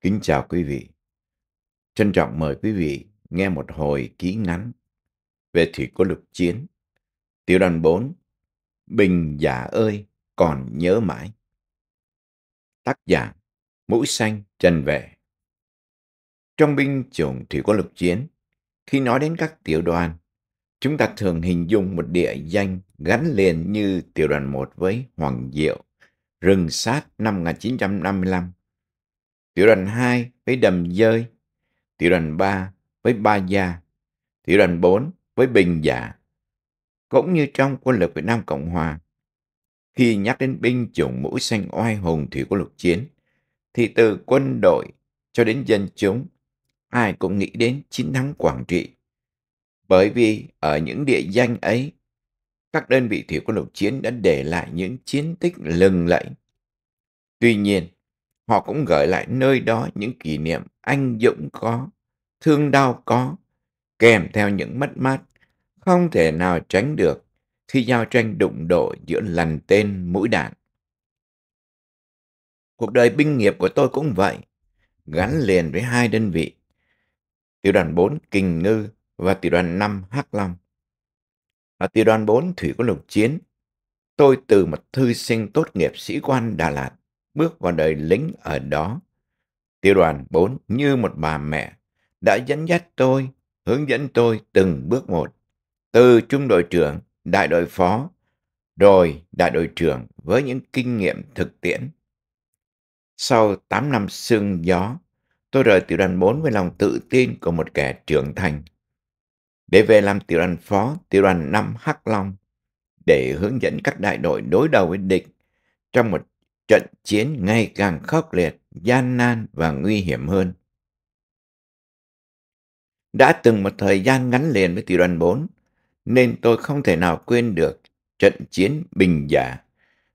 Kính chào quý vị. Trân trọng mời quý vị nghe một hồi ký ngắn về thủy có lục chiến. Tiểu đoàn 4 Bình giả ơi còn nhớ mãi. Tác giả Mũi xanh Trần Vệ Trong binh chủng thủy quân lục chiến, khi nói đến các tiểu đoàn, chúng ta thường hình dung một địa danh gắn liền như tiểu đoàn 1 với Hoàng Diệu, rừng sát năm 1955 tiểu đoàn 2 với Đầm Dơi, tiểu đoàn 3 với Ba Gia, tiểu đoàn 4 với Bình Dạ. Cũng như trong quân lực Việt Nam Cộng Hòa, khi nhắc đến binh chủng mũi xanh oai hùng thủy quân lục chiến, thì từ quân đội cho đến dân chúng, ai cũng nghĩ đến chiến thắng Quảng Trị. Bởi vì ở những địa danh ấy, các đơn vị thủy quân lục chiến đã để lại những chiến tích lừng lẫy. Tuy nhiên, Họ cũng gợi lại nơi đó những kỷ niệm anh dũng có, thương đau có, kèm theo những mất mát, không thể nào tránh được khi giao tranh đụng độ giữa lành tên mũi đạn. Cuộc đời binh nghiệp của tôi cũng vậy, gắn liền với hai đơn vị, tiểu đoàn 4 Kình Ngư và tiểu đoàn 5 Hắc Long. Ở tiểu đoàn 4 Thủy Quân Lục Chiến, tôi từ một thư sinh tốt nghiệp sĩ quan Đà Lạt bước vào đời lính ở đó. Tiểu đoàn 4 như một bà mẹ đã dẫn dắt tôi, hướng dẫn tôi từng bước một. Từ trung đội trưởng, đại đội phó, rồi đại đội trưởng với những kinh nghiệm thực tiễn. Sau 8 năm sương gió, tôi rời tiểu đoàn 4 với lòng tự tin của một kẻ trưởng thành. Để về làm tiểu đoàn phó, tiểu đoàn 5 Hắc Long, để hướng dẫn các đại đội đối đầu với địch trong một trận chiến ngày càng khốc liệt, gian nan và nguy hiểm hơn. Đã từng một thời gian ngắn liền với tiểu đoàn 4, nên tôi không thể nào quên được trận chiến Bình Giả,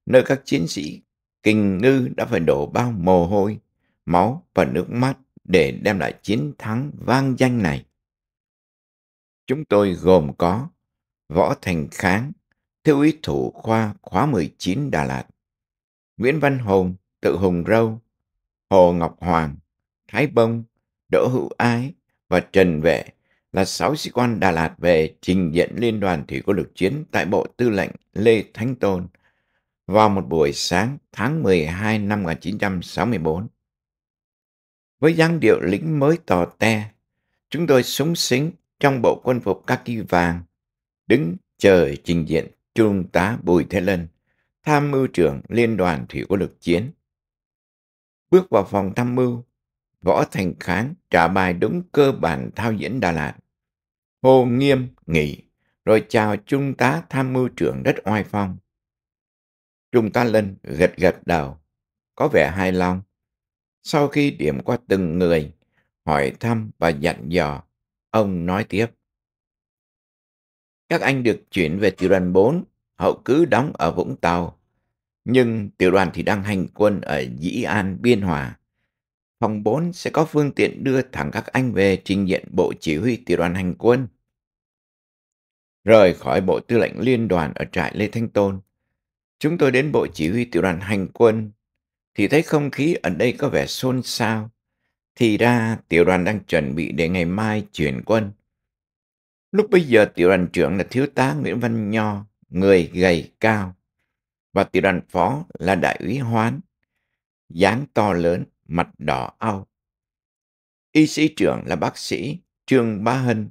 nơi các chiến sĩ kinh ngư đã phải đổ bao mồ hôi, máu và nước mắt để đem lại chiến thắng vang danh này. Chúng tôi gồm có Võ Thành Kháng, Thiếu úy thủ khoa khóa 19 Đà Lạt, Nguyễn Văn Hùng, tự Hùng Râu, Hồ Ngọc Hoàng, Thái Bông, Đỗ Hữu Ái và Trần Vệ là sáu sĩ quan Đà Lạt về trình diện Liên đoàn Thủy quân lục chiến tại Bộ Tư lệnh Lê Thánh Tôn vào một buổi sáng tháng 12 năm 1964. Với dáng điệu lính mới tò te, chúng tôi súng xính trong bộ quân phục kaki vàng, đứng chờ trình diện Trung tá Bùi Thế Lân tham mưu trưởng Liên đoàn Thủy quân lực chiến. Bước vào phòng tham mưu, Võ Thành Kháng trả bài đúng cơ bản thao diễn Đà Lạt. Hồ Nghiêm nghỉ, rồi chào Trung tá tham mưu trưởng đất oai phong. Trung tá Lân gật gật đầu, có vẻ hài lòng. Sau khi điểm qua từng người, hỏi thăm và dặn dò, ông nói tiếp. Các anh được chuyển về tiểu đoàn 4 hậu cứ đóng ở Vũng Tàu, nhưng tiểu đoàn thì đang hành quân ở Dĩ An, Biên Hòa. Phòng 4 sẽ có phương tiện đưa thẳng các anh về trình diện Bộ Chỉ huy tiểu đoàn hành quân. Rời khỏi Bộ Tư lệnh Liên đoàn ở trại Lê Thanh Tôn, chúng tôi đến Bộ Chỉ huy tiểu đoàn hành quân thì thấy không khí ở đây có vẻ xôn xao. Thì ra tiểu đoàn đang chuẩn bị để ngày mai chuyển quân. Lúc bây giờ tiểu đoàn trưởng là thiếu tá Nguyễn Văn Nho người gầy cao và tiểu đoàn phó là đại úy hoán dáng to lớn mặt đỏ au y sĩ trưởng là bác sĩ trương Ba hân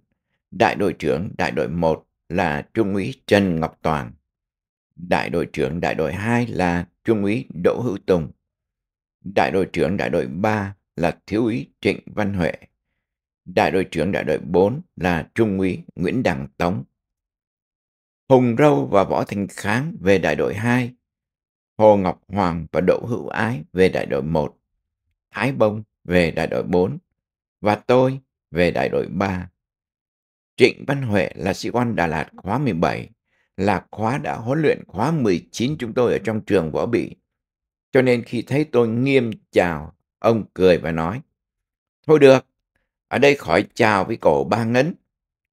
đại đội trưởng đại đội một là trung úy trần ngọc toàn đại đội trưởng đại đội hai là trung úy đỗ hữu tùng đại đội trưởng đại đội ba là thiếu úy trịnh văn huệ đại đội trưởng đại đội bốn là trung úy nguyễn đặng tống Hùng Râu và Võ Thành Kháng về đại đội 2, Hồ Ngọc Hoàng và Đỗ Hữu Ái về đại đội 1, Thái Bông về đại đội 4 và tôi về đại đội 3. Trịnh Văn Huệ là sĩ quan Đà Lạt khóa 17, là khóa đã huấn luyện khóa 19 chúng tôi ở trong trường võ bị. Cho nên khi thấy tôi nghiêm chào, ông cười và nói, Thôi được, ở đây khỏi chào với cổ ba ngấn.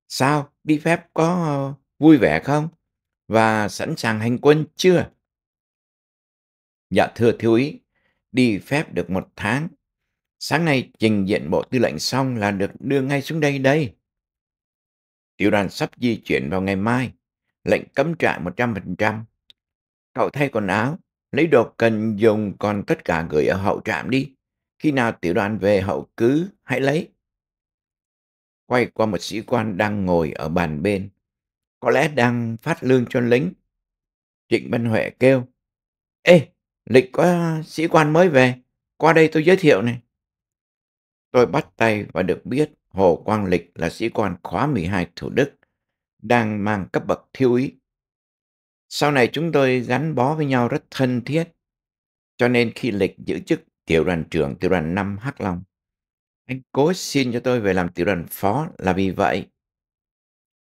Sao, đi phép có vui vẻ không? Và sẵn sàng hành quân chưa? Dạ thưa thiếu ý, đi phép được một tháng. Sáng nay trình diện bộ tư lệnh xong là được đưa ngay xuống đây đây. Tiểu đoàn sắp di chuyển vào ngày mai. Lệnh cấm trại 100%. Cậu thay quần áo, lấy đồ cần dùng còn tất cả gửi ở hậu trạm đi. Khi nào tiểu đoàn về hậu cứ, hãy lấy. Quay qua một sĩ quan đang ngồi ở bàn bên có lẽ đang phát lương cho lính. Trịnh Văn Huệ kêu, Ê, Lịch có sĩ quan mới về, qua đây tôi giới thiệu này. Tôi bắt tay và được biết Hồ Quang Lịch là sĩ quan khóa 12 Thủ Đức, đang mang cấp bậc thiếu úy. Sau này chúng tôi gắn bó với nhau rất thân thiết, cho nên khi Lịch giữ chức tiểu đoàn trưởng tiểu đoàn 5 Hắc Long, anh cố xin cho tôi về làm tiểu đoàn phó là vì vậy.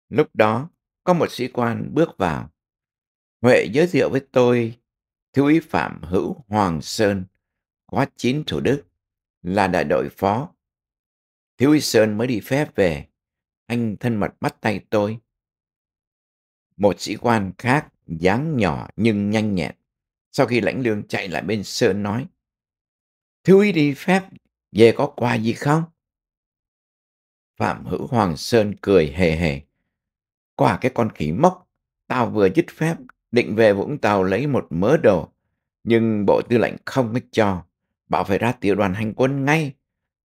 Lúc đó, có một sĩ quan bước vào. Huệ giới thiệu với tôi Thiếu úy Phạm Hữu Hoàng Sơn, khóa chín Thủ Đức, là đại đội phó. Thiếu úy Sơn mới đi phép về, anh thân mật bắt tay tôi. Một sĩ quan khác, dáng nhỏ nhưng nhanh nhẹn, sau khi lãnh lương chạy lại bên Sơn nói, Thiếu úy đi phép, về có quà gì không? Phạm Hữu Hoàng Sơn cười hề hề quả à, cái con khỉ mốc, tao vừa dứt phép, định về Vũng Tàu lấy một mớ đồ, nhưng bộ tư lệnh không có cho, bảo phải ra tiểu đoàn hành quân ngay,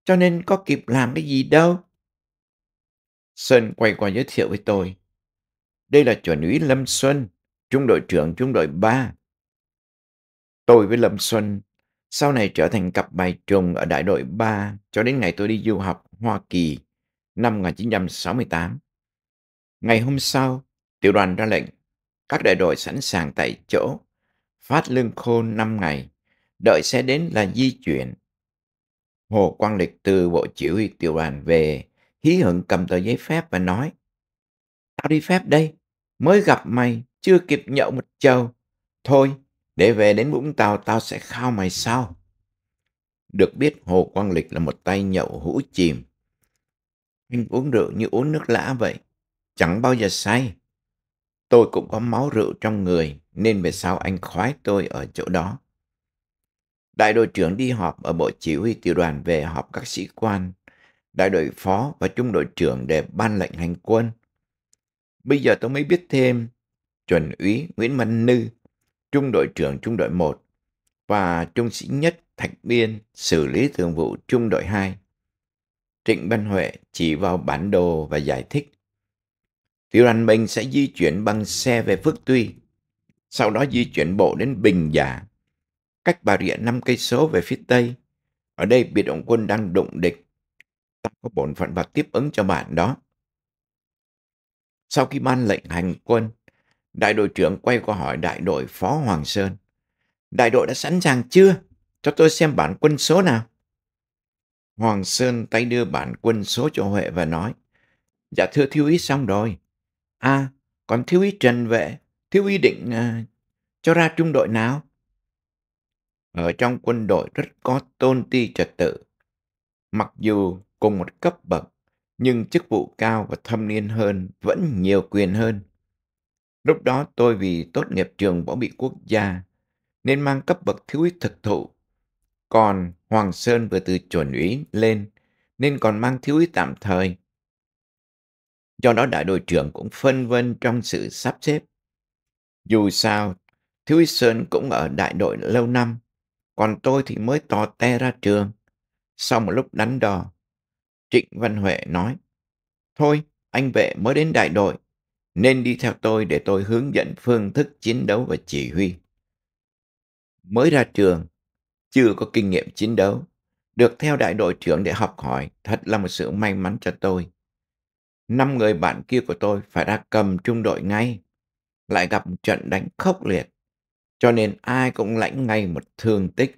cho nên có kịp làm cái gì đâu. Sơn quay qua giới thiệu với tôi. Đây là chuẩn úy Lâm Xuân, trung đội trưởng trung đội ba Tôi với Lâm Xuân sau này trở thành cặp bài trùng ở đại đội 3 cho đến ngày tôi đi du học Hoa Kỳ năm 1968. Ngày hôm sau, tiểu đoàn ra lệnh, các đại đội sẵn sàng tại chỗ, phát lương khô 5 ngày, đợi xe đến là di chuyển. Hồ Quang Lịch từ bộ chỉ huy tiểu đoàn về, hí hận cầm tờ giấy phép và nói, Tao đi phép đây, mới gặp mày, chưa kịp nhậu một chầu. Thôi, để về đến Vũng Tàu tao sẽ khao mày sau. Được biết Hồ Quang Lịch là một tay nhậu hũ chìm. Anh uống rượu như uống nước lã vậy chẳng bao giờ say. Tôi cũng có máu rượu trong người nên về sau anh khoái tôi ở chỗ đó. Đại đội trưởng đi họp ở Bộ Chỉ huy Tiểu đoàn về họp các sĩ quan, đại đội phó và trung đội trưởng để ban lệnh hành quân. Bây giờ tôi mới biết thêm, chuẩn úy Nguyễn Văn Nư, trung đội trưởng trung đội 1 và trung sĩ nhất Thạch Biên xử lý thường vụ trung đội 2. Trịnh Văn Huệ chỉ vào bản đồ và giải thích Tiểu Anh Minh sẽ di chuyển bằng xe về Phước Tuy, sau đó di chuyển bộ đến Bình Giả, cách Bà Rịa 5 cây số về phía Tây. Ở đây biệt động quân đang đụng địch. Ta có bổn phận và tiếp ứng cho bạn đó. Sau khi ban lệnh hành quân, đại đội trưởng quay qua hỏi đại đội Phó Hoàng Sơn. Đại đội đã sẵn sàng chưa? Cho tôi xem bản quân số nào. Hoàng Sơn tay đưa bản quân số cho Huệ và nói. Dạ thưa thiếu ý xong rồi. À, còn thiếu úy Trần vệ, thiếu ý định à, cho ra trung đội nào? Ở trong quân đội rất có tôn ti trật tự. Mặc dù cùng một cấp bậc, nhưng chức vụ cao và thâm niên hơn vẫn nhiều quyền hơn. Lúc đó tôi vì tốt nghiệp trường võ bị quốc gia nên mang cấp bậc thiếu úy thực thụ. Còn Hoàng Sơn vừa từ chuẩn úy lên nên còn mang thiếu úy tạm thời. Do đó đại đội trưởng cũng phân vân trong sự sắp xếp. Dù sao, Thiếu Sơn cũng ở đại đội lâu năm, còn tôi thì mới tò te ra trường. Sau một lúc đắn đo, Trịnh Văn Huệ nói, Thôi, anh vệ mới đến đại đội, nên đi theo tôi để tôi hướng dẫn phương thức chiến đấu và chỉ huy. Mới ra trường, chưa có kinh nghiệm chiến đấu, được theo đại đội trưởng để học hỏi thật là một sự may mắn cho tôi năm người bạn kia của tôi phải ra cầm trung đội ngay. Lại gặp một trận đánh khốc liệt, cho nên ai cũng lãnh ngay một thương tích.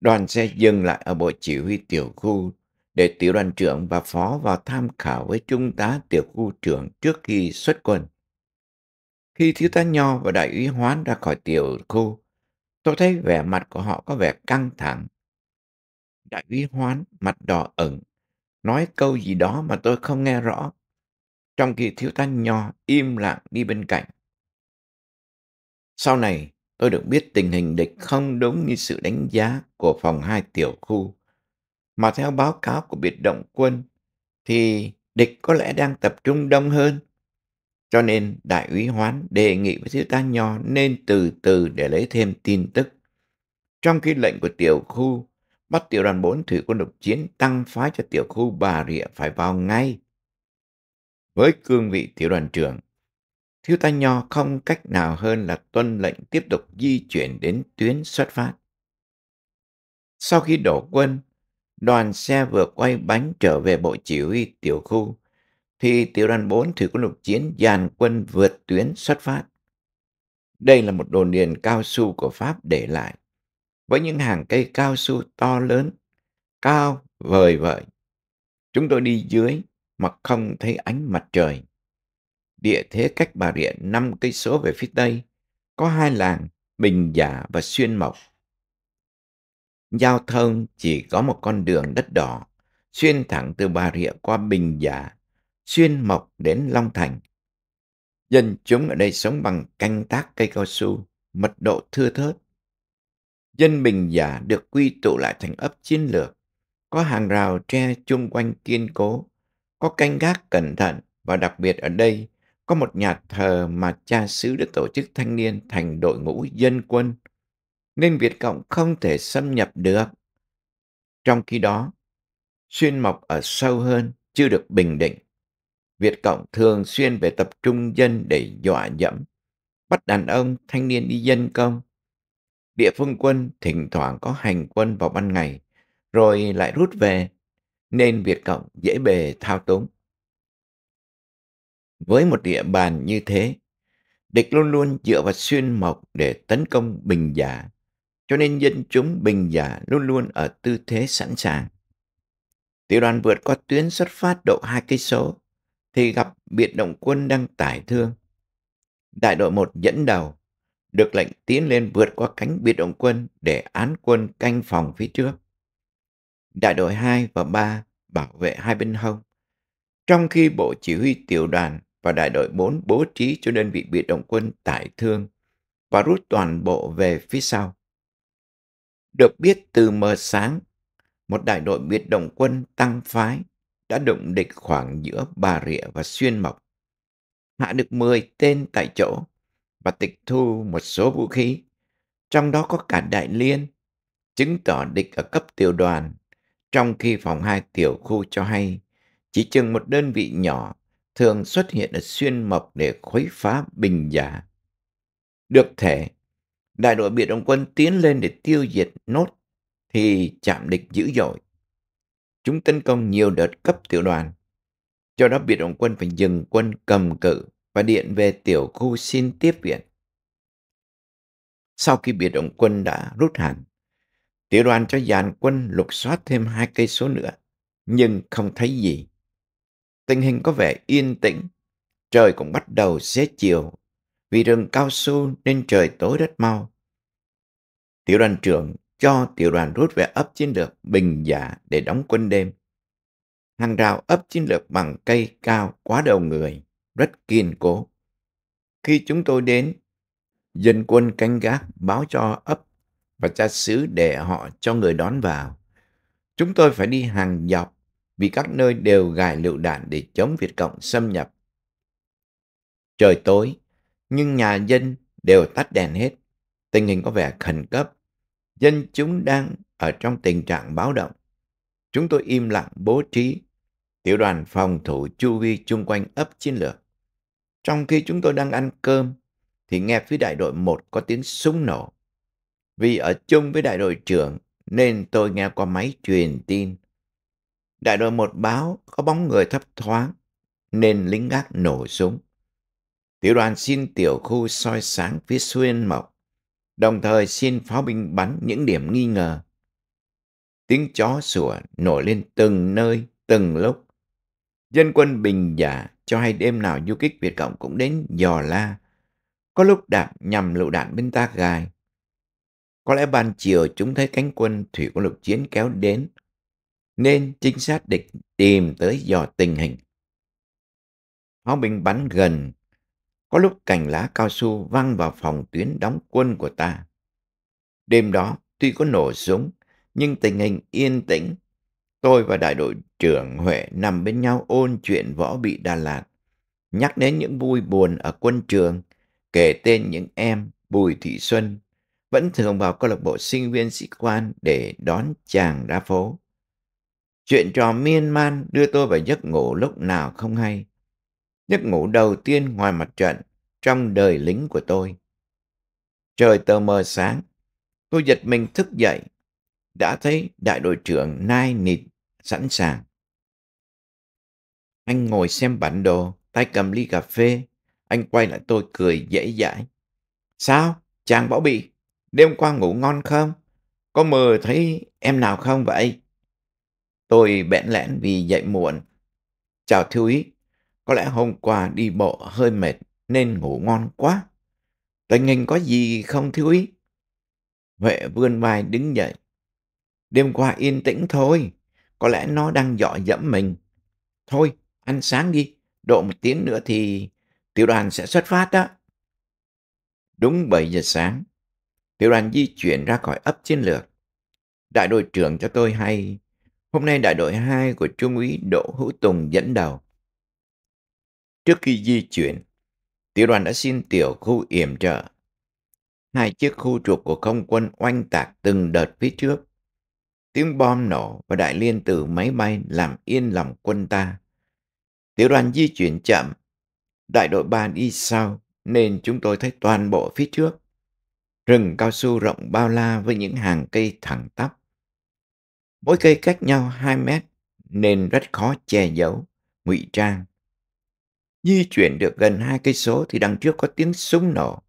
Đoàn xe dừng lại ở bộ chỉ huy tiểu khu để tiểu đoàn trưởng và phó vào tham khảo với trung tá tiểu khu trưởng trước khi xuất quân. Khi thiếu tá Nho và đại úy Hoán ra khỏi tiểu khu, tôi thấy vẻ mặt của họ có vẻ căng thẳng. Đại úy Hoán mặt đỏ ửng nói câu gì đó mà tôi không nghe rõ, trong khi thiếu tá nho im lặng đi bên cạnh. Sau này, tôi được biết tình hình địch không đúng như sự đánh giá của phòng hai tiểu khu, mà theo báo cáo của biệt động quân thì địch có lẽ đang tập trung đông hơn. Cho nên đại úy Hoán đề nghị với thiếu tá Nho nên từ từ để lấy thêm tin tức. Trong khi lệnh của tiểu khu bắt tiểu đoàn 4 thủy quân độc chiến tăng phái cho tiểu khu Bà Rịa phải vào ngay. Với cương vị tiểu đoàn trưởng, Thiếu tá Nho không cách nào hơn là tuân lệnh tiếp tục di chuyển đến tuyến xuất phát. Sau khi đổ quân, đoàn xe vừa quay bánh trở về bộ chỉ huy tiểu khu, thì tiểu đoàn 4 thủy quân lục chiến dàn quân vượt tuyến xuất phát. Đây là một đồn điền cao su của Pháp để lại với những hàng cây cao su to lớn, cao vời vợi. Chúng tôi đi dưới mà không thấy ánh mặt trời. Địa thế cách Bà Rịa 5 cây số về phía tây, có hai làng Bình Giả và Xuyên Mộc. Giao thông chỉ có một con đường đất đỏ, xuyên thẳng từ Bà Rịa qua Bình Giả, Xuyên Mộc đến Long Thành. Dân chúng ở đây sống bằng canh tác cây cao su, mật độ thưa thớt, dân Bình Giả được quy tụ lại thành ấp chiến lược, có hàng rào tre chung quanh kiên cố, có canh gác cẩn thận và đặc biệt ở đây có một nhà thờ mà cha xứ đã tổ chức thanh niên thành đội ngũ dân quân, nên Việt Cộng không thể xâm nhập được. Trong khi đó, xuyên mọc ở sâu hơn chưa được bình định. Việt Cộng thường xuyên về tập trung dân để dọa dẫm, bắt đàn ông, thanh niên đi dân công, địa phương quân thỉnh thoảng có hành quân vào ban ngày, rồi lại rút về, nên Việt Cộng dễ bề thao túng. Với một địa bàn như thế, địch luôn luôn dựa vào xuyên mộc để tấn công bình giả, cho nên dân chúng bình giả luôn luôn ở tư thế sẵn sàng. Tiểu đoàn vượt qua tuyến xuất phát độ hai cây số thì gặp biệt động quân đang tải thương. Đại đội 1 dẫn đầu, được lệnh tiến lên vượt qua cánh biệt động quân để án quân canh phòng phía trước. Đại đội 2 và 3 bảo vệ hai bên hông, trong khi Bộ Chỉ huy Tiểu đoàn và Đại đội 4 bố trí cho đơn vị biệt động quân tải thương và rút toàn bộ về phía sau. Được biết từ mờ sáng, một đại đội biệt động quân tăng phái đã đụng địch khoảng giữa Bà Rịa và Xuyên Mộc. Hạ được 10 tên tại chỗ và tịch thu một số vũ khí, trong đó có cả đại liên, chứng tỏ địch ở cấp tiểu đoàn, trong khi phòng hai tiểu khu cho hay chỉ chừng một đơn vị nhỏ thường xuất hiện ở xuyên mộc để khuấy phá bình giả. Được thể, đại đội biệt động quân tiến lên để tiêu diệt nốt thì chạm địch dữ dội. Chúng tấn công nhiều đợt cấp tiểu đoàn, cho đó biệt động quân phải dừng quân cầm cự và điện về tiểu khu xin tiếp viện. Sau khi biệt động quân đã rút hẳn, tiểu đoàn cho dàn quân lục soát thêm hai cây số nữa, nhưng không thấy gì. Tình hình có vẻ yên tĩnh, trời cũng bắt đầu xế chiều, vì rừng cao su nên trời tối rất mau. Tiểu đoàn trưởng cho tiểu đoàn rút về ấp chiến lược Bình Giả dạ để đóng quân đêm. Hàng rào ấp chiến lược bằng cây cao quá đầu người rất kiên cố. Khi chúng tôi đến, dân quân canh gác báo cho ấp và cha xứ để họ cho người đón vào. Chúng tôi phải đi hàng dọc vì các nơi đều gài lựu đạn để chống Việt Cộng xâm nhập. Trời tối, nhưng nhà dân đều tắt đèn hết. Tình hình có vẻ khẩn cấp. Dân chúng đang ở trong tình trạng báo động. Chúng tôi im lặng bố trí tiểu đoàn phòng thủ chu vi chung quanh ấp chiến lược. Trong khi chúng tôi đang ăn cơm, thì nghe phía đại đội 1 có tiếng súng nổ. Vì ở chung với đại đội trưởng, nên tôi nghe qua máy truyền tin. Đại đội 1 báo có bóng người thấp thoáng, nên lính gác nổ súng. Tiểu đoàn xin tiểu khu soi sáng phía xuyên mộc, đồng thời xin pháo binh bắn những điểm nghi ngờ. Tiếng chó sủa nổi lên từng nơi, từng lúc. Dân quân bình giả cho hay đêm nào du kích Việt Cộng cũng đến dò la. Có lúc đạn nhằm lựu đạn bên ta gài. Có lẽ ban chiều chúng thấy cánh quân thủy quân lục chiến kéo đến, nên trinh sát địch tìm tới dò tình hình. Pháo binh bắn gần, có lúc cành lá cao su văng vào phòng tuyến đóng quân của ta. Đêm đó, tuy có nổ súng, nhưng tình hình yên tĩnh Tôi và đại đội trưởng Huệ nằm bên nhau ôn chuyện võ bị Đà Lạt, nhắc đến những vui buồn ở quân trường, kể tên những em Bùi Thị Xuân, vẫn thường vào câu lạc bộ sinh viên sĩ quan để đón chàng ra phố. Chuyện trò miên man đưa tôi vào giấc ngủ lúc nào không hay. Giấc ngủ đầu tiên ngoài mặt trận trong đời lính của tôi. Trời tờ mờ sáng, tôi giật mình thức dậy, đã thấy đại đội trưởng nai nịt sẵn sàng. Anh ngồi xem bản đồ, tay cầm ly cà phê. Anh quay lại tôi cười dễ dãi. Sao? Chàng Bảo Bị, đêm qua ngủ ngon không? Có mơ thấy em nào không vậy? Tôi bẽn lẽn vì dậy muộn. Chào thiếu ý, có lẽ hôm qua đi bộ hơi mệt nên ngủ ngon quá. Tình hình có gì không thiếu ý? Huệ vươn vai đứng dậy. Đêm qua yên tĩnh thôi, có lẽ nó đang dọ dẫm mình. Thôi, ăn sáng đi, độ một tiếng nữa thì tiểu đoàn sẽ xuất phát đó. Đúng 7 giờ sáng, tiểu đoàn di chuyển ra khỏi ấp chiến lược. Đại đội trưởng cho tôi hay, hôm nay đại đội 2 của Trung úy Đỗ Hữu Tùng dẫn đầu. Trước khi di chuyển, tiểu đoàn đã xin tiểu khu yểm trợ. Hai chiếc khu trục của không quân oanh tạc từng đợt phía trước tiếng bom nổ và đại liên từ máy bay làm yên lòng quân ta. Tiểu đoàn di chuyển chậm, đại đội ba đi sau nên chúng tôi thấy toàn bộ phía trước. Rừng cao su rộng bao la với những hàng cây thẳng tắp. Mỗi cây cách nhau 2 mét nên rất khó che giấu, ngụy trang. Di chuyển được gần hai cây số thì đằng trước có tiếng súng nổ.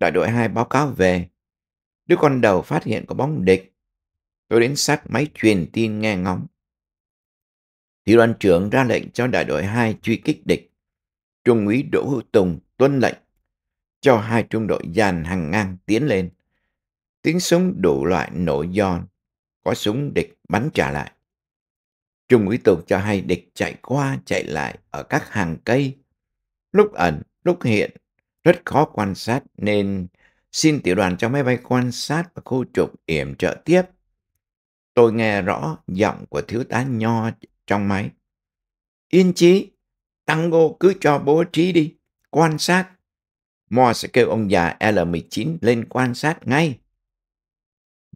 Đại đội 2 báo cáo về. Đứa con đầu phát hiện có bóng địch tôi đến sát máy truyền tin nghe ngóng. Thì đoàn trưởng ra lệnh cho đại đội 2 truy kích địch. Trung úy Đỗ Hữu Tùng tuân lệnh cho hai trung đội dàn hàng ngang tiến lên. Tiếng súng đủ loại nổ giòn, có súng địch bắn trả lại. Trung úy Tùng cho hai địch chạy qua chạy lại ở các hàng cây, lúc ẩn, lúc hiện, rất khó quan sát nên xin tiểu đoàn cho máy bay quan sát và khu trục yểm trợ tiếp. Tôi nghe rõ giọng của thiếu tá Nho trong máy. Yên chí, tango cứ cho bố trí đi, quan sát. Mo sẽ kêu ông già L19 lên quan sát ngay.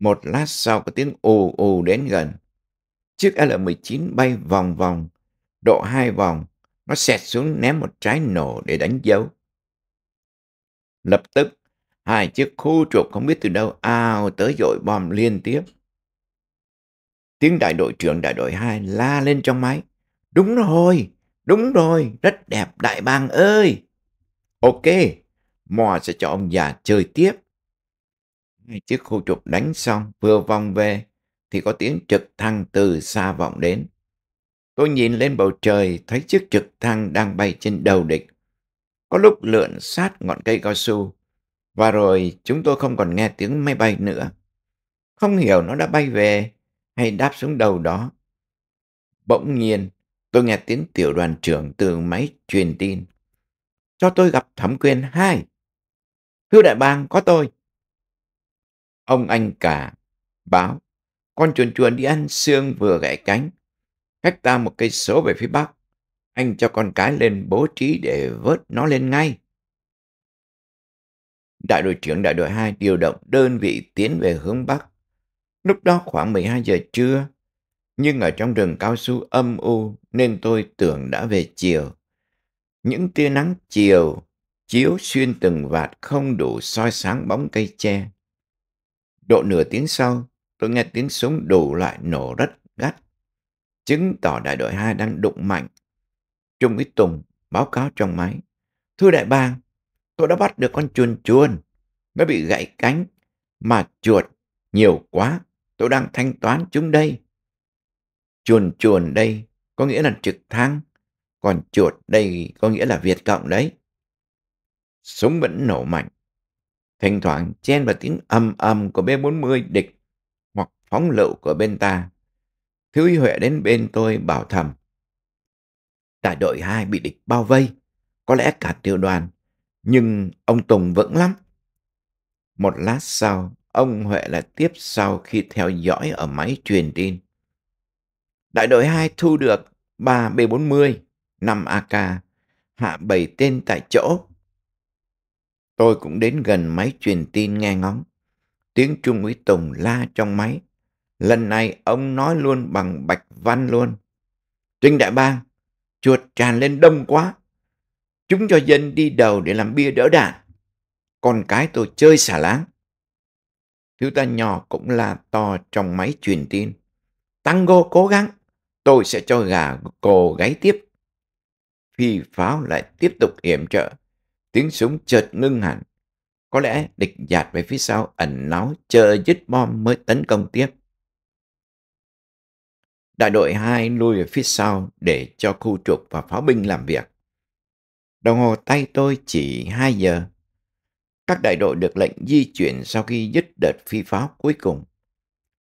Một lát sau có tiếng ù ù đến gần. Chiếc L19 bay vòng vòng, độ hai vòng, nó xẹt xuống ném một trái nổ để đánh dấu. Lập tức, hai chiếc khu trục không biết từ đâu ao tới dội bom liên tiếp. Tiếng đại đội trưởng đại đội 2 la lên trong máy. Đúng rồi, đúng rồi, rất đẹp đại bàng ơi. Ok, mò sẽ cho ông già chơi tiếp. Ngay chiếc khu trục đánh xong vừa vòng về thì có tiếng trực thăng từ xa vọng đến. Tôi nhìn lên bầu trời thấy chiếc trực thăng đang bay trên đầu địch. Có lúc lượn sát ngọn cây cao su. Và rồi chúng tôi không còn nghe tiếng máy bay nữa. Không hiểu nó đã bay về hay đáp xuống đầu đó. Bỗng nhiên, tôi nghe tiếng tiểu đoàn trưởng từ máy truyền tin. Cho tôi gặp thẩm quyền hai. Hưu đại bang có tôi. Ông anh cả báo, con chuồn chuồn đi ăn xương vừa gãy cánh. Cách ta một cây số về phía bắc, anh cho con cái lên bố trí để vớt nó lên ngay. Đại đội trưởng đại đội 2 điều động đơn vị tiến về hướng Bắc Lúc đó khoảng 12 giờ trưa, nhưng ở trong rừng cao su âm u nên tôi tưởng đã về chiều. Những tia nắng chiều chiếu xuyên từng vạt không đủ soi sáng bóng cây tre. Độ nửa tiếng sau, tôi nghe tiếng súng đủ loại nổ rất gắt, chứng tỏ đại đội 2 đang đụng mạnh. Trung úy Tùng báo cáo trong máy. Thưa đại bang tôi đã bắt được con chuồn chuồn. Nó bị gãy cánh, mà chuột nhiều quá tôi đang thanh toán chúng đây. Chuồn chuồn đây có nghĩa là trực thăng, còn chuột đây có nghĩa là Việt Cộng đấy. Súng vẫn nổ mạnh, thỉnh thoảng chen vào tiếng âm âm của B-40 địch hoặc phóng lựu của bên ta. Thiếu úy Huệ đến bên tôi bảo thầm. Đại đội 2 bị địch bao vây, có lẽ cả tiểu đoàn, nhưng ông Tùng vững lắm. Một lát sau, Ông Huệ là tiếp sau khi theo dõi ở máy truyền tin. Đại đội 2 thu được 3 B40, 5 AK, hạ 7 tên tại chỗ. Tôi cũng đến gần máy truyền tin nghe ngóng. Tiếng Trung úy Tùng la trong máy. Lần này ông nói luôn bằng bạch văn luôn. Trinh Đại Bang, chuột tràn lên đông quá. Chúng cho dân đi đầu để làm bia đỡ đạn. Con cái tôi chơi xả láng. Thiếu ta nhỏ cũng là to trong máy truyền tin. Tango cố gắng, tôi sẽ cho gà cô gáy tiếp. Phi pháo lại tiếp tục yểm trợ. Tiếng súng chợt ngưng hẳn. Có lẽ địch dạt về phía sau ẩn náu chờ dứt bom mới tấn công tiếp. Đại đội 2 lui về phía sau để cho khu trục và pháo binh làm việc. Đồng hồ tay tôi chỉ 2 giờ. Các đại đội được lệnh di chuyển sau khi dứt đợt phi pháo cuối cùng.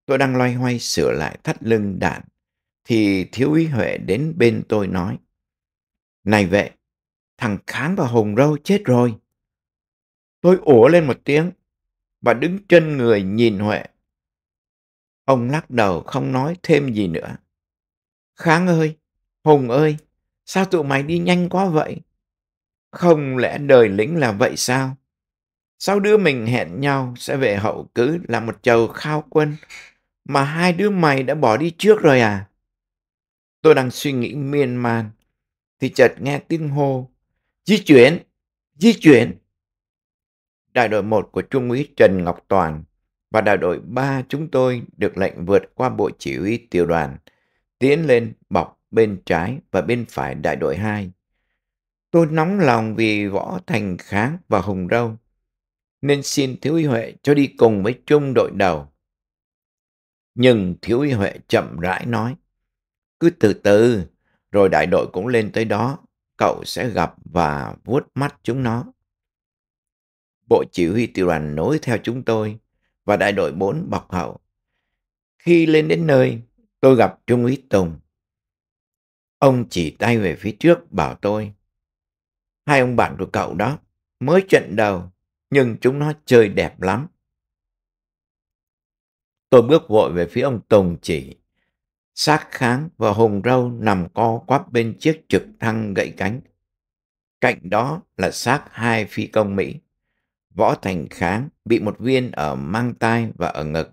Tôi đang loay hoay sửa lại thắt lưng đạn, thì thiếu úy Huệ đến bên tôi nói. Này vệ, thằng Kháng và hùng Râu chết rồi. Tôi ủa lên một tiếng và đứng trên người nhìn Huệ. Ông lắc đầu không nói thêm gì nữa. Kháng ơi, Hùng ơi, sao tụi mày đi nhanh quá vậy? Không lẽ đời lính là vậy sao? Sau đứa mình hẹn nhau sẽ về hậu cứ là một chầu khao quân. Mà hai đứa mày đã bỏ đi trước rồi à? Tôi đang suy nghĩ miên man. Thì chợt nghe tiếng hô. Di chuyển! Di chuyển! Đại đội 1 của Trung úy Trần Ngọc Toàn và đại đội 3 chúng tôi được lệnh vượt qua bộ chỉ huy tiểu đoàn, tiến lên bọc bên trái và bên phải đại đội 2. Tôi nóng lòng vì Võ Thành Kháng và Hùng Râu nên xin Thiếu úy Huệ cho đi cùng với trung đội đầu. Nhưng Thiếu úy Huệ chậm rãi nói, cứ từ từ, rồi đại đội cũng lên tới đó, cậu sẽ gặp và vuốt mắt chúng nó. Bộ chỉ huy tiểu đoàn nối theo chúng tôi và đại đội 4 bọc hậu. Khi lên đến nơi, tôi gặp Trung úy Tùng. Ông chỉ tay về phía trước bảo tôi, hai ông bạn của cậu đó, mới trận đầu nhưng chúng nó chơi đẹp lắm. Tôi bước vội về phía ông Tùng chỉ. Xác kháng và hùng râu nằm co quắp bên chiếc trực thăng gãy cánh. Cạnh đó là xác hai phi công Mỹ. Võ Thành Kháng bị một viên ở mang tai và ở ngực,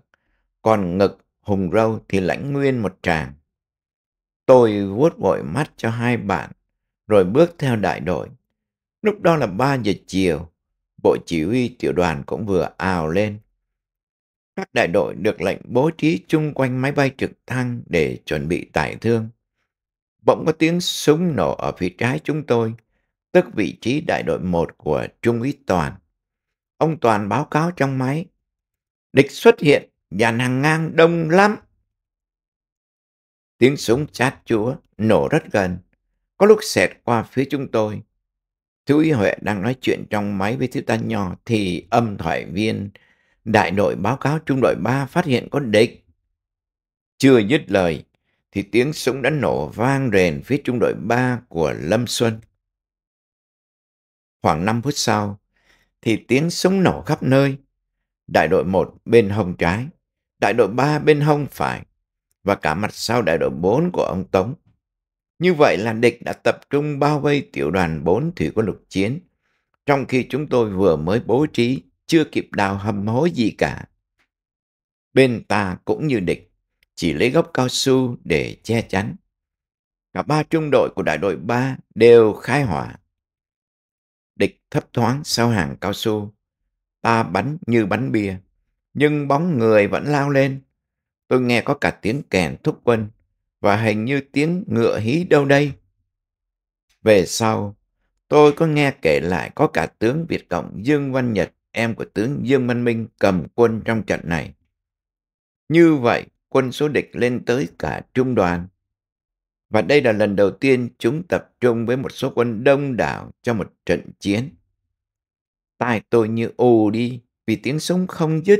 còn ngực hùng râu thì lãnh nguyên một tràng. Tôi vuốt vội mắt cho hai bạn, rồi bước theo đại đội. Lúc đó là ba giờ chiều, bộ chỉ huy tiểu đoàn cũng vừa ào lên. Các đại đội được lệnh bố trí chung quanh máy bay trực thăng để chuẩn bị tải thương. Bỗng có tiếng súng nổ ở phía trái chúng tôi, tức vị trí đại đội 1 của Trung úy Toàn. Ông Toàn báo cáo trong máy. Địch xuất hiện, dàn hàng ngang đông lắm. Tiếng súng chát chúa, nổ rất gần. Có lúc xẹt qua phía chúng tôi, Thiếu úy Huệ đang nói chuyện trong máy với thiếu tá nho thì âm thoại viên đại đội báo cáo trung đội 3 phát hiện có địch. Chưa dứt lời thì tiếng súng đã nổ vang rền phía trung đội 3 của Lâm Xuân. Khoảng 5 phút sau thì tiếng súng nổ khắp nơi. Đại đội 1 bên hông trái, đại đội 3 bên hông phải và cả mặt sau đại đội 4 của ông Tống. Như vậy là địch đã tập trung bao vây tiểu đoàn 4 thủy quân lục chiến, trong khi chúng tôi vừa mới bố trí, chưa kịp đào hầm hố gì cả. Bên ta cũng như địch, chỉ lấy gốc cao su để che chắn. Cả ba trung đội của đại đội 3 đều khai hỏa. Địch thấp thoáng sau hàng cao su, ta bắn như bắn bia, nhưng bóng người vẫn lao lên. Tôi nghe có cả tiếng kèn thúc quân và hình như tiếng ngựa hí đâu đây. Về sau, tôi có nghe kể lại có cả tướng Việt Cộng Dương Văn Nhật, em của tướng Dương Văn Minh cầm quân trong trận này. Như vậy, quân số địch lên tới cả trung đoàn. Và đây là lần đầu tiên chúng tập trung với một số quân đông đảo cho một trận chiến. Tai tôi như ù đi vì tiếng súng không dứt.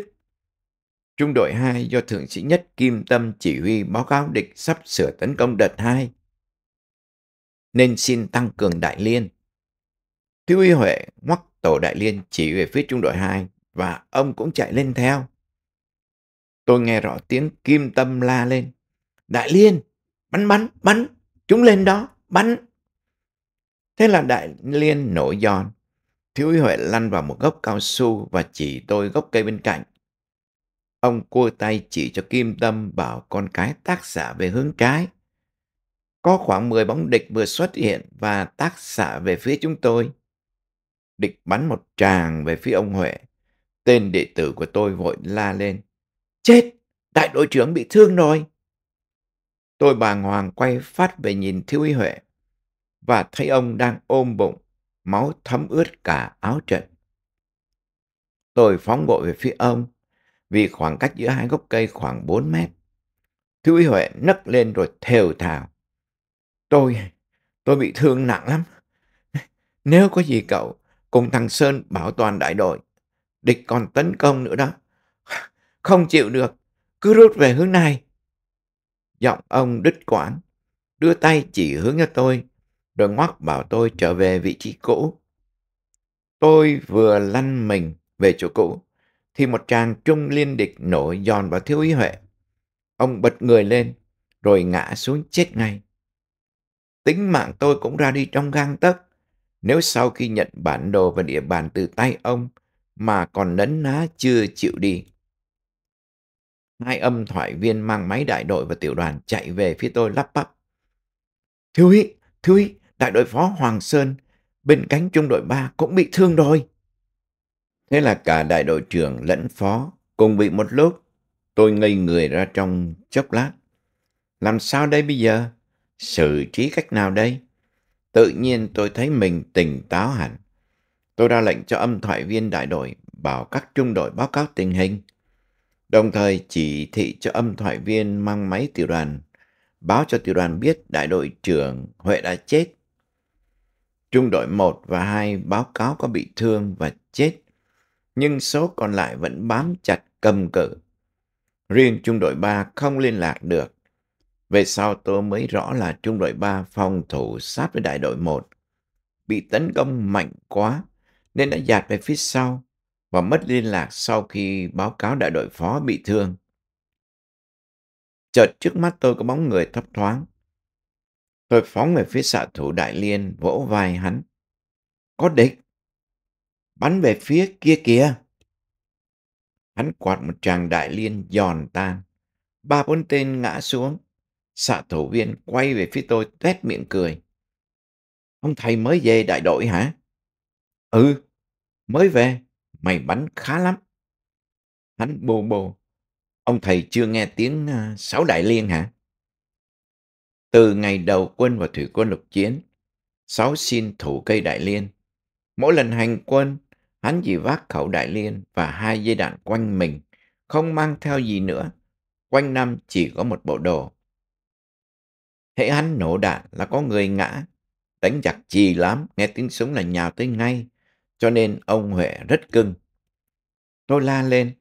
Trung đội 2 do Thượng sĩ Nhất Kim Tâm chỉ huy báo cáo địch sắp sửa tấn công đợt 2. Nên xin tăng cường Đại Liên. Thiếu úy Huệ ngoắc tổ Đại Liên chỉ về phía trung đội 2 và ông cũng chạy lên theo. Tôi nghe rõ tiếng Kim Tâm la lên. Đại Liên, bắn bắn, bắn, chúng lên đó, bắn. Thế là Đại Liên nổi giòn. Thiếu úy Huệ lăn vào một gốc cao su và chỉ tôi gốc cây bên cạnh. Ông cua tay chỉ cho Kim Tâm bảo con cái tác giả về hướng trái. Có khoảng 10 bóng địch vừa xuất hiện và tác giả về phía chúng tôi. Địch bắn một tràng về phía ông Huệ. Tên đệ tử của tôi vội la lên. Chết! Đại đội trưởng bị thương rồi! Tôi bàng hoàng quay phát về nhìn Thiếu úy Huệ và thấy ông đang ôm bụng, máu thấm ướt cả áo trận. Tôi phóng bộ về phía ông vì khoảng cách giữa hai gốc cây khoảng 4 mét. Thiếu úy Huệ nấc lên rồi thều thào. Tôi, tôi bị thương nặng lắm. Nếu có gì cậu, cùng thằng Sơn bảo toàn đại đội. Địch còn tấn công nữa đó. Không chịu được, cứ rút về hướng này. Giọng ông đứt quãng, đưa tay chỉ hướng cho tôi, rồi ngoắc bảo tôi trở về vị trí cũ. Tôi vừa lăn mình về chỗ cũ, thì một chàng trung liên địch nổi giòn vào thiếu úy Huệ. Ông bật người lên, rồi ngã xuống chết ngay. Tính mạng tôi cũng ra đi trong gang tấc. Nếu sau khi nhận bản đồ và địa bàn từ tay ông mà còn nấn ná chưa chịu đi. Hai âm thoại viên mang máy đại đội và tiểu đoàn chạy về phía tôi lắp bắp. Thiếu úy, thiếu úy, đại đội phó Hoàng Sơn bên cánh trung đội 3 cũng bị thương rồi. Thế là cả đại đội trưởng lẫn phó cùng bị một lúc. Tôi ngây người ra trong chốc lát. Làm sao đây bây giờ? Xử trí cách nào đây? Tự nhiên tôi thấy mình tỉnh táo hẳn. Tôi ra lệnh cho âm thoại viên đại đội bảo các trung đội báo cáo tình hình. Đồng thời chỉ thị cho âm thoại viên mang máy tiểu đoàn, báo cho tiểu đoàn biết đại đội trưởng Huệ đã chết. Trung đội 1 và 2 báo cáo có bị thương và chết nhưng số còn lại vẫn bám chặt cầm cự. Riêng trung đội 3 không liên lạc được. Về sau tôi mới rõ là trung đội 3 phòng thủ sát với đại đội 1. Bị tấn công mạnh quá nên đã dạt về phía sau và mất liên lạc sau khi báo cáo đại đội phó bị thương. Chợt trước mắt tôi có bóng người thấp thoáng. Tôi phóng về phía xạ thủ đại liên vỗ vai hắn. Có địch! bắn về phía kia kìa. Hắn quạt một tràng đại liên giòn tan. Ba bốn tên ngã xuống. Xạ thủ viên quay về phía tôi tét miệng cười. Ông thầy mới về đại đội hả? Ừ, mới về. Mày bắn khá lắm. Hắn bồ bồ. Ông thầy chưa nghe tiếng uh, sáu đại liên hả? Từ ngày đầu quân và thủy quân lục chiến, sáu xin thủ cây đại liên. Mỗi lần hành quân, Hắn chỉ vác khẩu đại liên và hai dây đạn quanh mình, không mang theo gì nữa. Quanh năm chỉ có một bộ đồ. Hễ hắn nổ đạn là có người ngã. Đánh giặc chì lắm, nghe tiếng súng là nhào tới ngay. Cho nên ông Huệ rất cưng. Tôi la lên.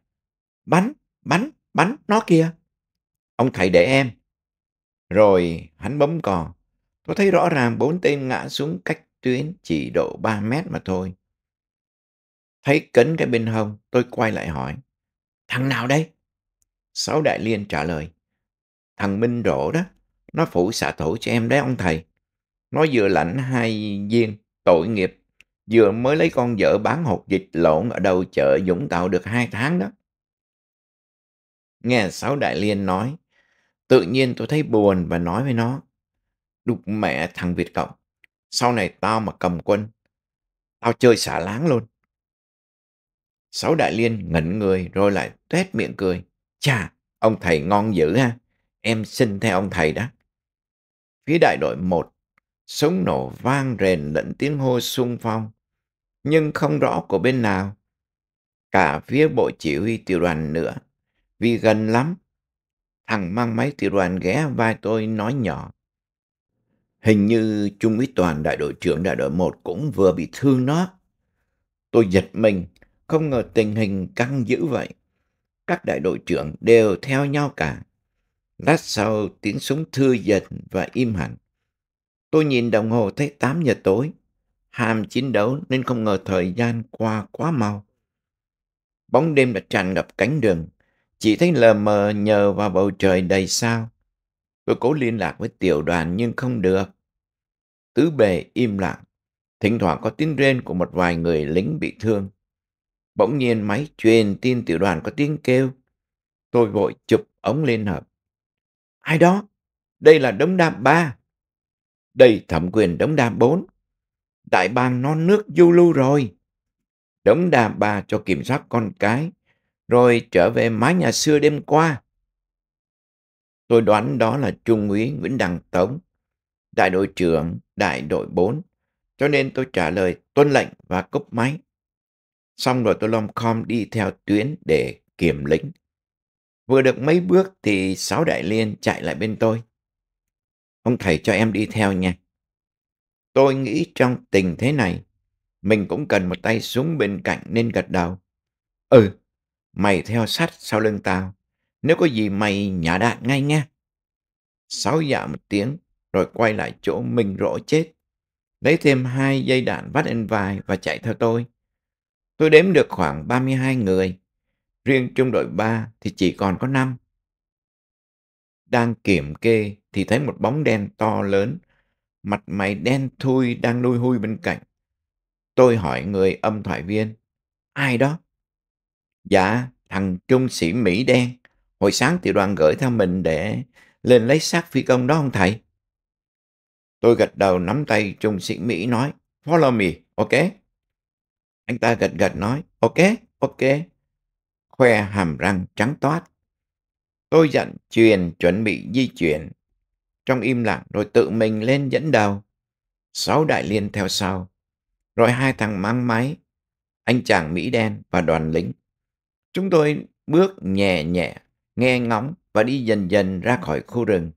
Bắn, bắn, bắn, nó kìa. Ông thầy để em. Rồi hắn bấm cò. Tôi thấy rõ ràng bốn tên ngã xuống cách tuyến chỉ độ 3 mét mà thôi. Thấy cấn cái bên hông, tôi quay lại hỏi. Thằng nào đây? Sáu đại liên trả lời. Thằng Minh Rỗ đó, nó phụ xạ thủ cho em đấy ông thầy. Nó vừa lãnh hai viên, tội nghiệp, vừa mới lấy con vợ bán hột dịch lộn ở đầu chợ Dũng tạo được hai tháng đó. Nghe Sáu Đại Liên nói, tự nhiên tôi thấy buồn và nói với nó, đục mẹ thằng Việt Cộng, sau này tao mà cầm quân, tao chơi xả láng luôn. Sáu Đại Liên ngẩn người rồi lại tuét miệng cười. Chà, ông thầy ngon dữ ha. Em xin theo ông thầy đó. Phía đại đội một súng nổ vang rền lẫn tiếng hô sung phong, nhưng không rõ của bên nào. Cả phía bộ chỉ huy tiểu đoàn nữa, vì gần lắm. Thằng mang máy tiểu đoàn ghé vai tôi nói nhỏ. Hình như Trung úy Toàn đại đội trưởng đại đội một cũng vừa bị thương nó. Tôi giật mình, không ngờ tình hình căng dữ vậy. Các đại đội trưởng đều theo nhau cả. Lát sau tiếng súng thư dần và im hẳn. Tôi nhìn đồng hồ thấy 8 giờ tối. Hàm chiến đấu nên không ngờ thời gian qua quá mau. Bóng đêm đã tràn ngập cánh đường. Chỉ thấy lờ mờ nhờ vào bầu trời đầy sao. Tôi cố liên lạc với tiểu đoàn nhưng không được. Tứ bề im lặng. Thỉnh thoảng có tiếng rên của một vài người lính bị thương. Bỗng nhiên máy truyền tin tiểu đoàn có tiếng kêu. Tôi vội chụp ống lên hợp. Ai đó? Đây là đống đạm ba. Đây thẩm quyền đống đạm bốn. Đại bàng non nước du lưu rồi. Đống đạm ba cho kiểm soát con cái. Rồi trở về mái nhà xưa đêm qua. Tôi đoán đó là Trung úy Nguyễn Đăng Tống, đại đội trưởng, đại đội 4. Cho nên tôi trả lời tuân lệnh và cúp máy. Xong rồi tôi lom khom đi theo tuyến để kiểm lĩnh. Vừa được mấy bước thì sáu đại liên chạy lại bên tôi. Ông thầy cho em đi theo nha. Tôi nghĩ trong tình thế này, mình cũng cần một tay súng bên cạnh nên gật đầu. Ừ, mày theo sát sau lưng tao. Nếu có gì mày nhả đạn ngay nha. Sáu dạ một tiếng, rồi quay lại chỗ mình rỗ chết. Lấy thêm hai dây đạn vắt lên vai và chạy theo tôi. Tôi đếm được khoảng 32 người. Riêng trung đội 3 thì chỉ còn có 5. Đang kiểm kê thì thấy một bóng đen to lớn, mặt mày đen thui đang đôi hui bên cạnh. Tôi hỏi người âm thoại viên, ai đó? Dạ, thằng trung sĩ Mỹ đen. Hồi sáng tiểu đoàn gửi theo mình để lên lấy xác phi công đó không thầy? Tôi gật đầu nắm tay trung sĩ Mỹ nói, follow me, ok? Anh ta gật gật nói, ok, ok. Khoe hàm răng trắng toát. Tôi dặn truyền chuẩn bị di chuyển. Trong im lặng rồi tự mình lên dẫn đầu. Sáu đại liên theo sau. Rồi hai thằng mang máy. Anh chàng Mỹ đen và đoàn lính. Chúng tôi bước nhẹ nhẹ, nghe ngóng và đi dần dần ra khỏi khu rừng.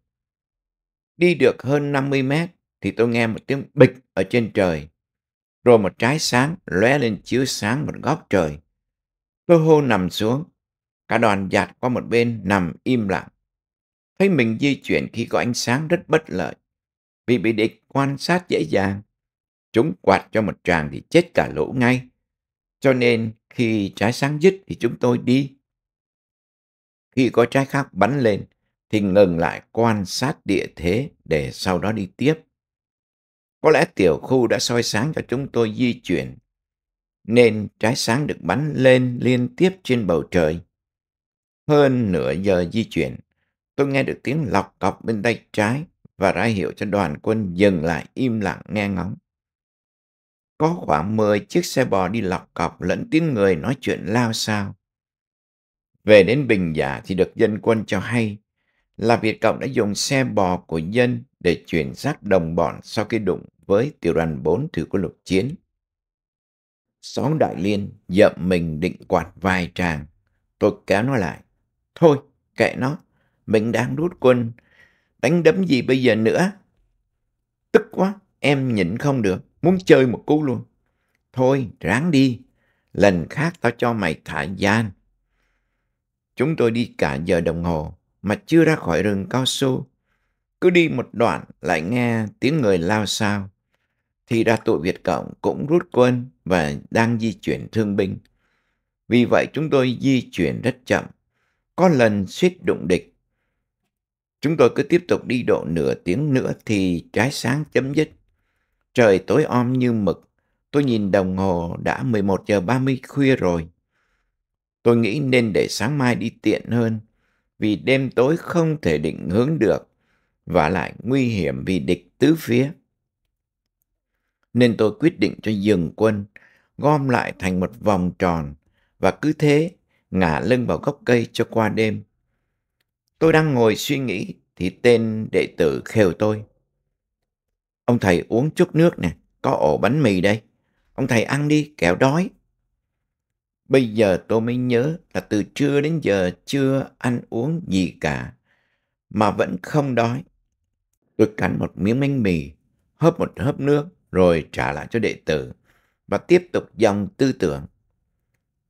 Đi được hơn 50 mét thì tôi nghe một tiếng bịch ở trên trời rồi một trái sáng lóe lên chiếu sáng một góc trời. Tôi hô nằm xuống, cả đoàn dạt qua một bên nằm im lặng. Thấy mình di chuyển khi có ánh sáng rất bất lợi, vì bị địch quan sát dễ dàng. Chúng quạt cho một tràng thì chết cả lũ ngay. Cho nên khi trái sáng dứt thì chúng tôi đi. Khi có trái khác bắn lên thì ngừng lại quan sát địa thế để sau đó đi tiếp. Có lẽ tiểu khu đã soi sáng cho chúng tôi di chuyển, nên trái sáng được bắn lên liên tiếp trên bầu trời. Hơn nửa giờ di chuyển, tôi nghe được tiếng lọc cọc bên tay trái và ra hiệu cho đoàn quân dừng lại im lặng nghe ngóng. Có khoảng 10 chiếc xe bò đi lọc cọc lẫn tiếng người nói chuyện lao sao. Về đến Bình Giả thì được dân quân cho hay là Việt Cộng đã dùng xe bò của dân để chuyển rác đồng bọn sau khi đụng với tiểu đoàn 4 thủy quân lục chiến. Xóm Đại Liên dậm mình định quạt vài tràng. Tôi kéo nó lại. Thôi, kệ nó. Mình đang rút quân. Đánh đấm gì bây giờ nữa? Tức quá, em nhịn không được. Muốn chơi một cú luôn. Thôi, ráng đi. Lần khác tao cho mày thả gian. Chúng tôi đi cả giờ đồng hồ mà chưa ra khỏi rừng cao su. Cứ đi một đoạn lại nghe tiếng người lao sao thì đa tội Việt Cộng cũng rút quân và đang di chuyển thương binh. Vì vậy chúng tôi di chuyển rất chậm, có lần suýt đụng địch. Chúng tôi cứ tiếp tục đi độ nửa tiếng nữa thì trái sáng chấm dứt. Trời tối om như mực, tôi nhìn đồng hồ đã 11 giờ 30 khuya rồi. Tôi nghĩ nên để sáng mai đi tiện hơn, vì đêm tối không thể định hướng được, và lại nguy hiểm vì địch tứ phía nên tôi quyết định cho dừng quân, gom lại thành một vòng tròn và cứ thế ngả lưng vào gốc cây cho qua đêm. Tôi đang ngồi suy nghĩ thì tên đệ tử khều tôi. Ông thầy uống chút nước nè, có ổ bánh mì đây. Ông thầy ăn đi, kẻo đói. Bây giờ tôi mới nhớ là từ trưa đến giờ chưa ăn uống gì cả, mà vẫn không đói. Tôi cắn một miếng bánh mì, hớp một hớp nước, rồi trả lại cho đệ tử và tiếp tục dòng tư tưởng.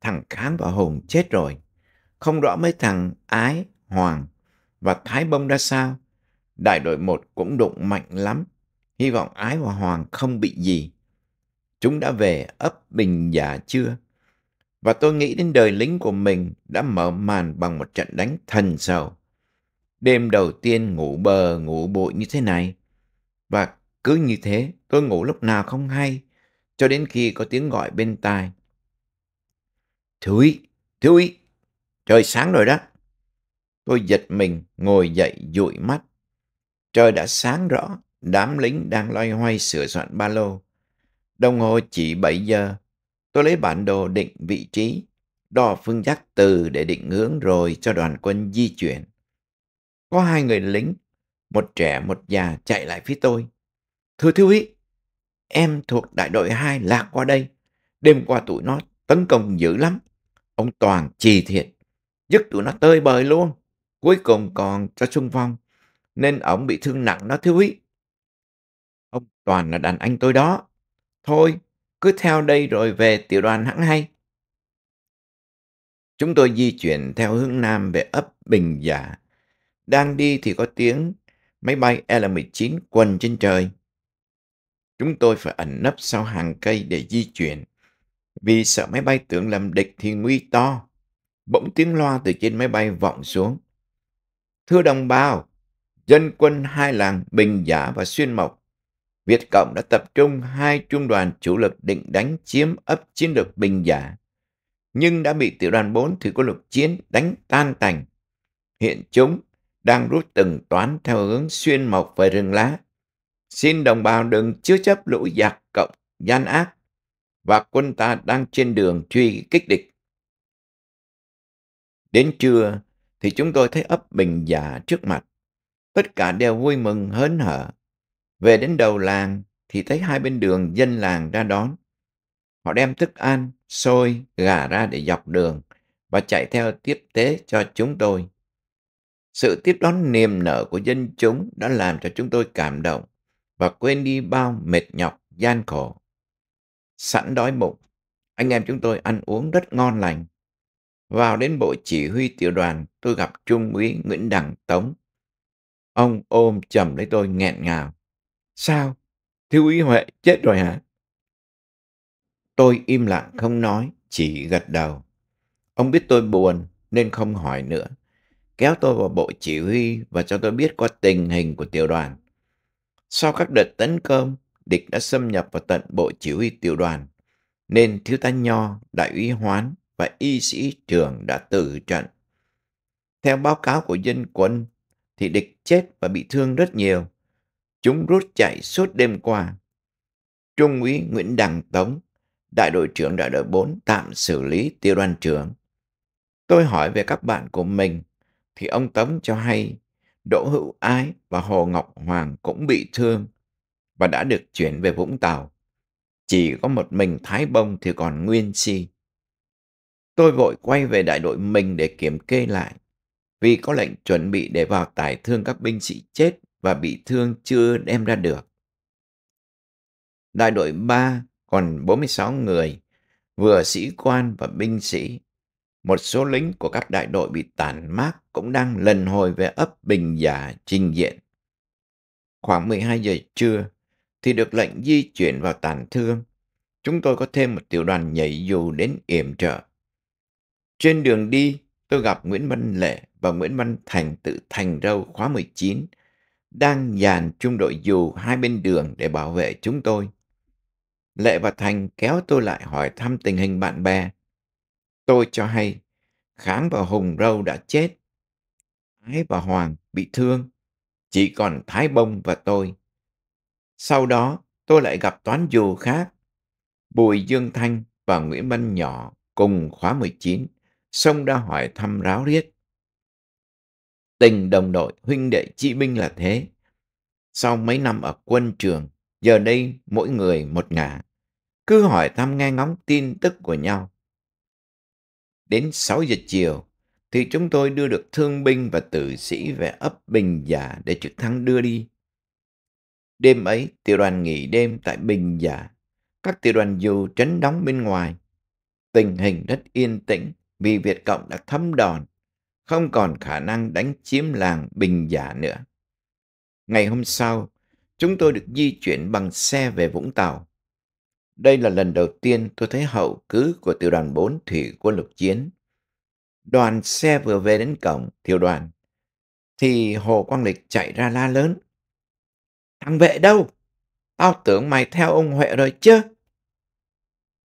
Thằng Kháng và Hùng chết rồi, không rõ mấy thằng Ái, Hoàng và Thái Bông ra sao. Đại đội một cũng đụng mạnh lắm, hy vọng Ái và Hoàng không bị gì. Chúng đã về ấp Bình Giả chưa? Và tôi nghĩ đến đời lính của mình đã mở màn bằng một trận đánh thần sầu. Đêm đầu tiên ngủ bờ ngủ bụi như thế này. Và cứ như thế, tôi ngủ lúc nào không hay, cho đến khi có tiếng gọi bên tai. Thiếu ý, thiếu ý, trời sáng rồi đó. Tôi giật mình, ngồi dậy dụi mắt. Trời đã sáng rõ, đám lính đang loay hoay sửa soạn ba lô. Đồng hồ chỉ 7 giờ, tôi lấy bản đồ định vị trí, đo phương giác từ để định hướng rồi cho đoàn quân di chuyển. Có hai người lính, một trẻ một già chạy lại phía tôi. Thưa thiếu úy, em thuộc đại đội 2 lạc qua đây. Đêm qua tụi nó tấn công dữ lắm. Ông Toàn trì thiệt, dứt tụi nó tơi bời luôn. Cuối cùng còn cho xung phong, nên ổng bị thương nặng đó thiếu úy. Ông Toàn là đàn anh tôi đó. Thôi, cứ theo đây rồi về tiểu đoàn hẳn hay. Chúng tôi di chuyển theo hướng Nam về ấp Bình Giả. Đang đi thì có tiếng máy bay L-19 quần trên trời. Chúng tôi phải ẩn nấp sau hàng cây để di chuyển, vì sợ máy bay tưởng làm địch thì nguy to. Bỗng tiếng loa từ trên máy bay vọng xuống. Thưa đồng bào, dân quân hai làng Bình Giả và Xuyên Mộc, Việt Cộng đã tập trung hai trung đoàn chủ lực định đánh chiếm ấp chiến lược Bình Giả, nhưng đã bị tiểu đoàn 4 thủy quân lục chiến đánh tan tành. Hiện chúng đang rút từng toán theo hướng xuyên mộc về rừng lá Xin đồng bào đừng chứa chấp lũ giặc cộng, gian ác và quân ta đang trên đường truy kích địch. Đến trưa thì chúng tôi thấy ấp Bình Già trước mặt. Tất cả đều vui mừng hớn hở. Về đến đầu làng thì thấy hai bên đường dân làng ra đón. Họ đem thức ăn, xôi, gà ra để dọc đường và chạy theo tiếp tế cho chúng tôi. Sự tiếp đón niềm nở của dân chúng đã làm cho chúng tôi cảm động và quên đi bao mệt nhọc, gian khổ. Sẵn đói bụng, anh em chúng tôi ăn uống rất ngon lành. Vào đến bộ chỉ huy tiểu đoàn, tôi gặp Trung úy Nguyễn Đẳng Tống. Ông ôm chầm lấy tôi nghẹn ngào. Sao? Thiếu úy Huệ chết rồi hả? Tôi im lặng không nói, chỉ gật đầu. Ông biết tôi buồn nên không hỏi nữa. Kéo tôi vào bộ chỉ huy và cho tôi biết qua tình hình của tiểu đoàn. Sau các đợt tấn công, địch đã xâm nhập vào tận bộ chỉ huy tiểu đoàn, nên thiếu tá Nho, đại úy Hoán và y sĩ trưởng đã tử trận. Theo báo cáo của dân quân, thì địch chết và bị thương rất nhiều. Chúng rút chạy suốt đêm qua. Trung úy Nguyễn Đằng Tống, đại đội trưởng đại đội 4 tạm xử lý tiểu đoàn trưởng. Tôi hỏi về các bạn của mình, thì ông Tống cho hay Đỗ Hữu Ái và Hồ Ngọc Hoàng cũng bị thương và đã được chuyển về Vũng Tàu. Chỉ có một mình Thái Bông thì còn nguyên si. Tôi vội quay về đại đội mình để kiểm kê lại, vì có lệnh chuẩn bị để vào tải thương các binh sĩ chết và bị thương chưa đem ra được. Đại đội 3 còn 46 người, vừa sĩ quan và binh sĩ một số lính của các đại đội bị tàn mát cũng đang lần hồi về ấp Bình Giả trình diện. Khoảng 12 giờ trưa thì được lệnh di chuyển vào tàn thương. Chúng tôi có thêm một tiểu đoàn nhảy dù đến yểm trợ. Trên đường đi, tôi gặp Nguyễn Văn Lệ và Nguyễn Văn Thành tự Thành Râu khóa 19 đang dàn trung đội dù hai bên đường để bảo vệ chúng tôi. Lệ và Thành kéo tôi lại hỏi thăm tình hình bạn bè Tôi cho hay, Khám và Hùng Râu đã chết. Thái và Hoàng bị thương, chỉ còn Thái Bông và tôi. Sau đó, tôi lại gặp toán dù khác, Bùi Dương Thanh và Nguyễn Văn Nhỏ cùng khóa 19, xông ra hỏi thăm ráo riết. Tình đồng đội huynh đệ chi binh là thế. Sau mấy năm ở quân trường, giờ đây mỗi người một ngả. Cứ hỏi thăm nghe ngóng tin tức của nhau. Đến 6 giờ chiều thì chúng tôi đưa được thương binh và tử sĩ về ấp Bình Giả để trực thăng đưa đi. Đêm ấy, tiểu đoàn nghỉ đêm tại Bình Giả. Các tiểu đoàn dù trấn đóng bên ngoài. Tình hình rất yên tĩnh vì Việt Cộng đã thấm đòn, không còn khả năng đánh chiếm làng Bình Giả nữa. Ngày hôm sau, chúng tôi được di chuyển bằng xe về Vũng Tàu. Đây là lần đầu tiên tôi thấy hậu cứ của tiểu đoàn 4 thủy quân lục chiến. Đoàn xe vừa về đến cổng tiểu đoàn, thì Hồ Quang Lịch chạy ra la lớn. Thằng vệ đâu? Tao tưởng mày theo ông Huệ rồi chứ?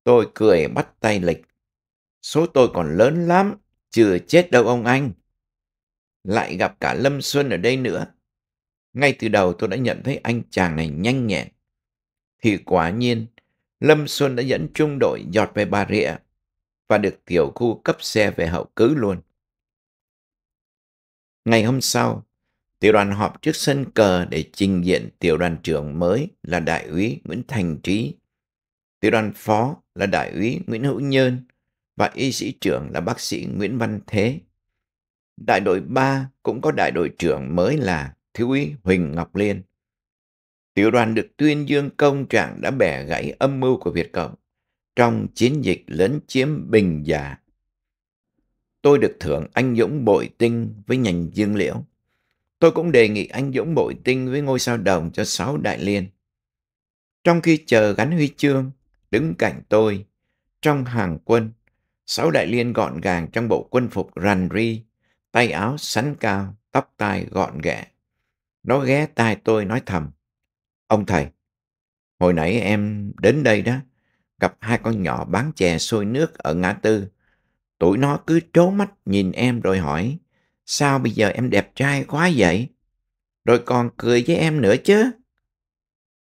Tôi cười bắt tay Lịch. Số tôi còn lớn lắm, chưa chết đâu ông anh. Lại gặp cả Lâm Xuân ở đây nữa. Ngay từ đầu tôi đã nhận thấy anh chàng này nhanh nhẹn. Thì quả nhiên, Lâm Xuân đã dẫn trung đội giọt về Bà Rịa và được tiểu khu cấp xe về hậu cứ luôn. Ngày hôm sau, tiểu đoàn họp trước sân cờ để trình diện tiểu đoàn trưởng mới là đại úy Nguyễn Thành Trí, tiểu đoàn phó là đại úy Nguyễn Hữu Nhơn và y sĩ trưởng là bác sĩ Nguyễn Văn Thế. Đại đội 3 cũng có đại đội trưởng mới là thiếu úy Huỳnh Ngọc Liên. Tiểu đoàn được tuyên dương công trạng đã bẻ gãy âm mưu của Việt Cộng trong chiến dịch lấn chiếm Bình Già. Tôi được thưởng anh Dũng Bội Tinh với nhành dương liễu. Tôi cũng đề nghị anh Dũng Bội Tinh với ngôi sao đồng cho sáu đại liên. Trong khi chờ gắn huy chương, đứng cạnh tôi, trong hàng quân, sáu đại liên gọn gàng trong bộ quân phục rằn ri, tay áo sắn cao, tóc tai gọn ghẹ. Nó ghé tai tôi nói thầm. Ông thầy, hồi nãy em đến đây đó, gặp hai con nhỏ bán chè sôi nước ở ngã tư. Tụi nó cứ trố mắt nhìn em rồi hỏi, sao bây giờ em đẹp trai quá vậy? Rồi còn cười với em nữa chứ.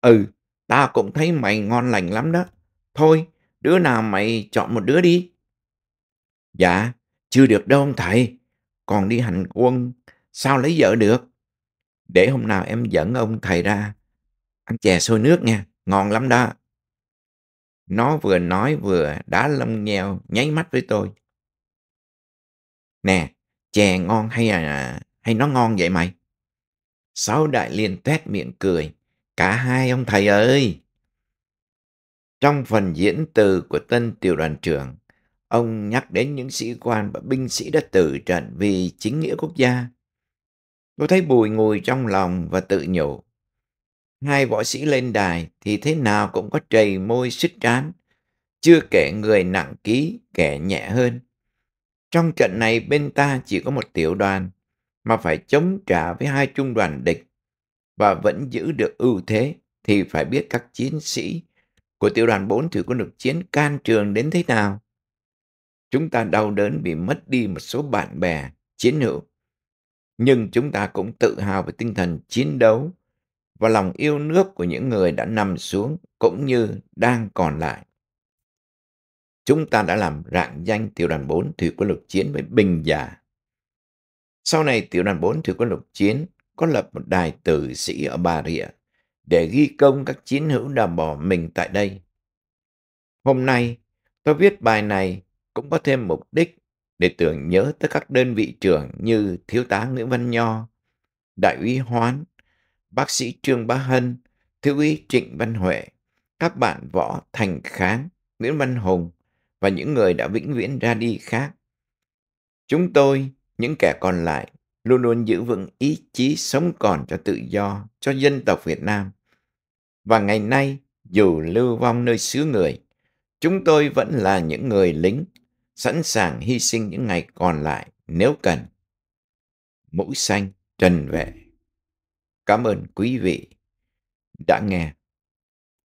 Ừ, ta cũng thấy mày ngon lành lắm đó. Thôi, đứa nào mày chọn một đứa đi. Dạ, chưa được đâu ông thầy. Còn đi hành quân, sao lấy vợ được? Để hôm nào em dẫn ông thầy ra, ăn chè sôi nước nha ngon lắm đó nó vừa nói vừa đá lông nheo nháy mắt với tôi nè chè ngon hay à hay nó ngon vậy mày sáu đại liên tuét miệng cười cả hai ông thầy ơi trong phần diễn từ của tân tiểu đoàn trưởng ông nhắc đến những sĩ quan và binh sĩ đã tử trận vì chính nghĩa quốc gia. Tôi thấy bùi ngùi trong lòng và tự nhủ hai võ sĩ lên đài thì thế nào cũng có trầy môi xích trán, chưa kể người nặng ký, kẻ nhẹ hơn. Trong trận này bên ta chỉ có một tiểu đoàn, mà phải chống trả với hai trung đoàn địch và vẫn giữ được ưu thế thì phải biết các chiến sĩ của tiểu đoàn 4 thủy có được chiến can trường đến thế nào. Chúng ta đau đớn vì mất đi một số bạn bè, chiến hữu. Nhưng chúng ta cũng tự hào về tinh thần chiến đấu và lòng yêu nước của những người đã nằm xuống cũng như đang còn lại. Chúng ta đã làm rạng danh tiểu đoàn 4 thủy quân lục chiến với Bình Giả. Sau này tiểu đoàn 4 thủy quân lục chiến có lập một đài tử sĩ ở Bà Rịa để ghi công các chiến hữu đã bỏ mình tại đây. Hôm nay, tôi viết bài này cũng có thêm mục đích để tưởng nhớ tới các đơn vị trưởng như Thiếu tá Nguyễn Văn Nho, Đại úy Hoán, bác sĩ Trương Bá Hân, Thiếu úy Trịnh Văn Huệ, các bạn Võ Thành Kháng, Nguyễn Văn Hùng và những người đã vĩnh viễn ra đi khác. Chúng tôi, những kẻ còn lại, luôn luôn giữ vững ý chí sống còn cho tự do, cho dân tộc Việt Nam. Và ngày nay, dù lưu vong nơi xứ người, chúng tôi vẫn là những người lính, sẵn sàng hy sinh những ngày còn lại nếu cần. mũi xanh, Trần Vệ Cảm ơn quý vị đã nghe.